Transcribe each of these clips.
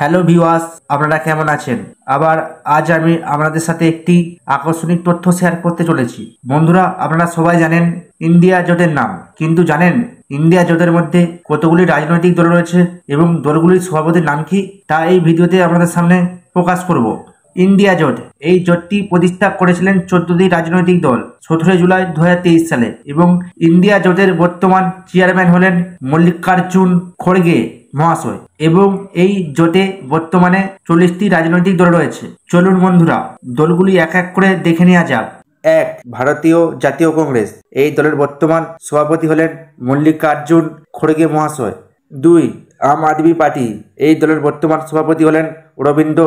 hello ভিওয়াস আপনারা কেমন আছেন আবার আজ আমি আপনাদের সাথে একটি আকর্ষণীয় তথ্য শেয়ার করতে চলেছি বন্ধুরা আপনারা সবাই জানেন ইন্ডিয়া জোটের নাম কিন্তু জানেন ইন্ডিয়া জোটের মধ্যে কতগুলি রাজনৈতিক দল রয়েছে এবং দলগুলির সভাপতির নাম কি তা এই ভিডিওতে আপনাদের সামনে প্রকাশ করব ইন্ডিয়া জোট এই জোটটি প্রতিষ্ঠা করেছিলেন চোদ্দটি রাজনৈতিক দল সতেরোই জুলাই দু সালে এবং ইন্ডিয়া জোটের বর্তমান চেয়ারম্যান হলেন মল্লিকার্জুন খড়গে মহাশয় এবং এই জোটে বর্তমানে চল্লিশটি রাজনৈতিক দল রয়েছে চলুন বন্ধুরা দলগুলি এক এক করে দেখে নেওয়া যাক এক ভারতীয় জাতীয় কংগ্রেস এই দলের বর্তমান সভাপতি হলেন মল্লিকার্জুন খড়গে মহাশয় দুই আম আদমি পার্টি এই দলের বর্তমান সভাপতি হলেন অরবিন্দ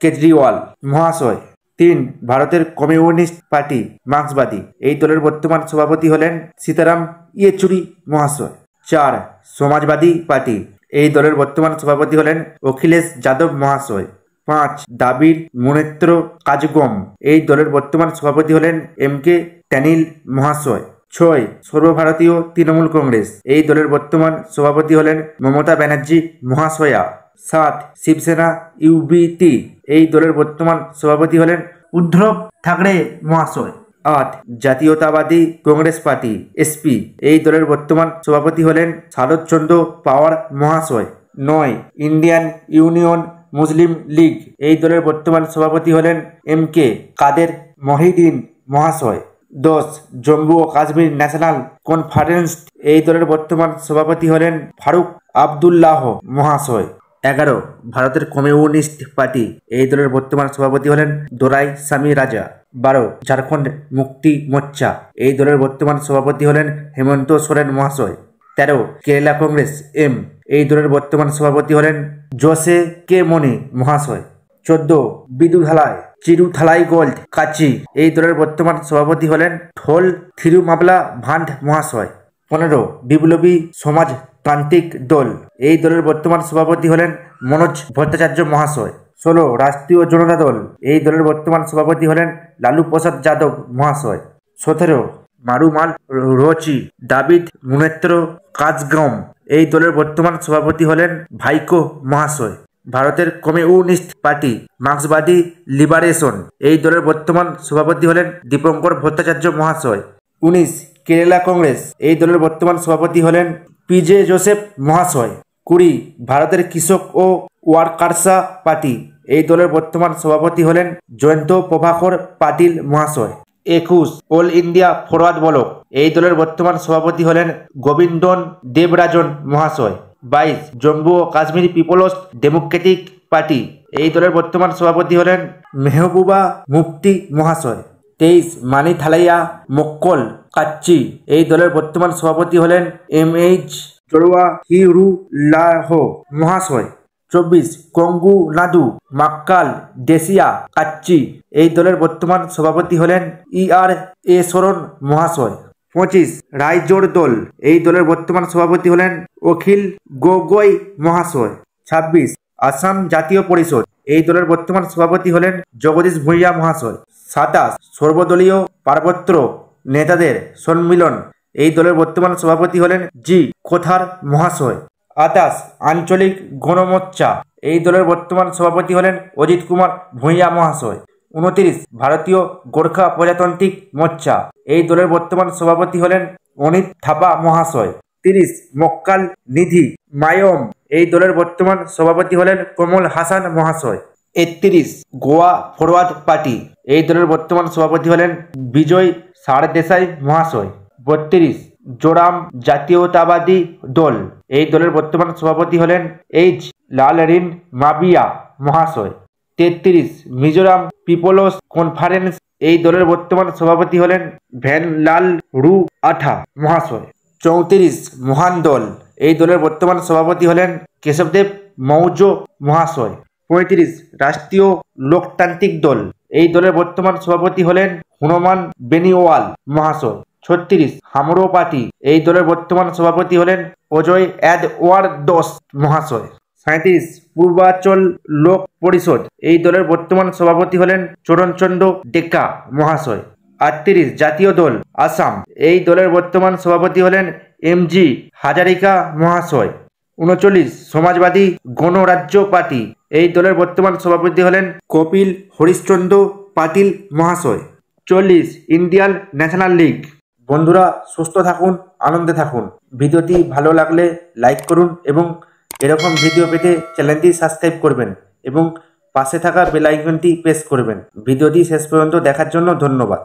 কেজরিওয়াল মহাশয় তিন ভারতের কমিউনিস্ট পার্টি মার্ক্সবাদী এই দলের বর্তমান সভাপতি হলেন সীতারাম ইয়েচুরি মহাশয় চার সমাজবাদী পার্টি এই দলের বর্তমান সভাপতি হলেন অখিলেশ যাদব মহাশয় পাঁচ দাবির মনেত্র কাজগম এই দলের বর্তমান সভাপতি হলেন এম কে ট্যানিল মহাশয় ছয় সর্বভারতীয় তৃণমূল কংগ্রেস এই দলের বর্তমান সভাপতি হলেন মমতা ব্যানার্জি মহাশয়া সাত শিবসেনা ইউবিটি এই দলের বর্তমান সভাপতি হলেন উদ্ধব ঠাকরে মহাশয় আট জাতীয়তাবাদী কংগ্রেস পার্টি এসপি এই দলের বর্তমান সভাপতি হলেন শারদচন্দ্র পাওয়ার মহাশয় নয় ইন্ডিয়ান ইউনিয়ন মুসলিম লীগ এই দলের বর্তমান সভাপতি হলেন এম কে কাদের মহিদিন মহাশয় দশ জম্মু ও কাশ্মীর ন্যাশনাল কনফারেন্স এই দলের বর্তমান সভাপতি হলেন ফারুক আবদুল্লাহ মহাশয় এগারো ভারতের কমিউনিস্ট পার্টি এই দলের বর্তমান সভাপতি হলেন দোরাই স্বামী রাজা বারো ঝাড়খণ্ড মুক্তি মোর্চা এই দলের বর্তমান সভাপতি হলেন হেমন্ত সোরেন মহাশয় তেরো কেরালা কংগ্রেস এম এই দলের বর্তমান সভাপতি হলেন জোসে কে মনি মহাশয় চোদ্দ বিদুধালায় চিরুথালাই গোল্ড কাচি এই দলের বর্তমান সভাপতি হলেন ঠোল থিরুমাবলা ভান্ড মহাশয় পনেরো বিপ্লবী সমাজ প্রান্তিক দল এই দলের বর্তমান সভাপতি হলেন মনোজ ভট্টাচার্য মহাশয় ষোলো রাষ্ট্রীয় জনতা দল এই দলের বর্তমান সভাপতি হলেন লালু প্রসাদ যাদব মহাশয় সতেরো মারুমাল রোচি দাবিদ মুনেত্র কাজগম এই দলের বর্তমান সভাপতি হলেন ভাইকো মহাশয় ভারতের কমিউনিস্ট পার্টি মার্ক্সবাদী লিবারেশন এই দলের বর্তমান সভাপতি হলেন দীপঙ্কর ভট্টাচার্য মহাশয় উনিশ কেরালা কংগ্রেস এই দলের বর্তমান সভাপতি হলেন পিজে জোসেফ মহাশয় কুড়ি ভারতের কৃষক ও ওয়ার্কার্সা পার্টি এই দলের বর্তমান সভাপতি হলেন জয়ন্ত প্রভাকর পাটিল মহাশয় একুশ অল ইন্ডিয়া ফরওয়ার্ড বলক এই দলের বর্তমান সভাপতি হলেন গোবিন্দন দেবরাজন মহাশয় বাইশ জম্মু ও কাশ্মীর পিপলস ডেমোক্রেটিক পার্টি এই দলের বর্তমান সভাপতি হলেন মেহবুবা মুফতি মহাশয় তেইশ মানিথালাইয়া মক্কল কাচ্চি এই দলের বর্তমান সভাপতি হলেন এম এইচ জড়ুয়া লাহো মহাশয় চব্বিশ কঙ্গু নাদু মাক্কাল দেশিয়া কাচ্চি এই দলের বর্তমান সভাপতি হলেন ই আর এ শরণ মহাশয় পঁচিশ রায়জোর দল এই দলের বর্তমান সভাপতি হলেন অখিল গগৈ মহাশয় ছাব্বিশ আসাম জাতীয় পরিষদ এই দলের বর্তমান সভাপতি হলেন জগদীশ ভুঁইয়া মহাশয় সাতাশ সর্বদলীয় পার্বত্য নেতাদের সম্মিলন এই দলের বর্তমান সভাপতি হলেন জি কোথার মহাশয় আতাশ আঞ্চলিক গণমোর্চা এই দলের বর্তমান সভাপতি হলেন অজিত কুমার ভুঁইয়া মহাশয় উনত্রিশ ভারতীয় গোর্খা প্রজাতান্ত্রিক মোর্চা এই দলের বর্তমান সভাপতি হলেন অনিত থাপা মহাশয় তিরিশ মক্কাল নিধি মায়ম এই দলের বর্তমান সভাপতি হলেন কমল হাসান মহাশয় একত্রিশ গোয়া ফরওয়ার্ড পার্টি এই দলের বর্তমান সভাপতি হলেন বিজয় সারদেশাই মহাশয় বত্রিশ জোরাম জাতীয়তাবাদী দল এই দলের বর্তমান সভাপতি হলেন এইচ লালরিন মাবিয়া মহাশয় তেত্রিশ মিজোরাম পিপলস কনফারেন্স এই দলের বর্তমান সভাপতি হলেন লাল রু আঠা মহাশয় চৌত্রিশ মহান দল এই দলের বর্তমান সভাপতি হলেন কেশবদেব মৌর্য মহাশয় পঁয়ত্রিশ রাষ্ট্রীয় লোকতান্ত্রিক দল এই দলের বর্তমান সভাপতি হলেন হনুমান বেনিওয়াল মহাশয় ছত্রিশ হামরো পার্টি এই দলের বর্তমান সভাপতি হলেন অজয় অ্যাডওয়ার দশ মহাশয় সাঁত্রিশ পূর্বাচল লোক পরিষদ এই দলের বর্তমান সভাপতি হলেন চরণচন্দ্র ডেকা মহাশয় আটত্রিশ জাতীয় দল আসাম এই দলের বর্তমান সভাপতি হলেন এম জি হাজারিকা মহাশয় উনচল্লিশ সমাজবাদী গণরাজ্য পার্টি এই দলের বর্তমান সভাপতি হলেন কপিল হরিশ্চন্দ্র পাতিল মহাশয় চল্লিশ ইন্ডিয়ান ন্যাশনাল লিগ বন্ধুরা সুস্থ থাকুন আনন্দে থাকুন ভিডিওটি ভালো লাগলে লাইক করুন এবং এরকম ভিডিও পেতে চ্যানেলটি সাবস্ক্রাইব করবেন এবং পাশে থাকা বেলাইকনটি প্রেস করবেন ভিডিওটি শেষ পর্যন্ত দেখার জন্য ধন্যবাদ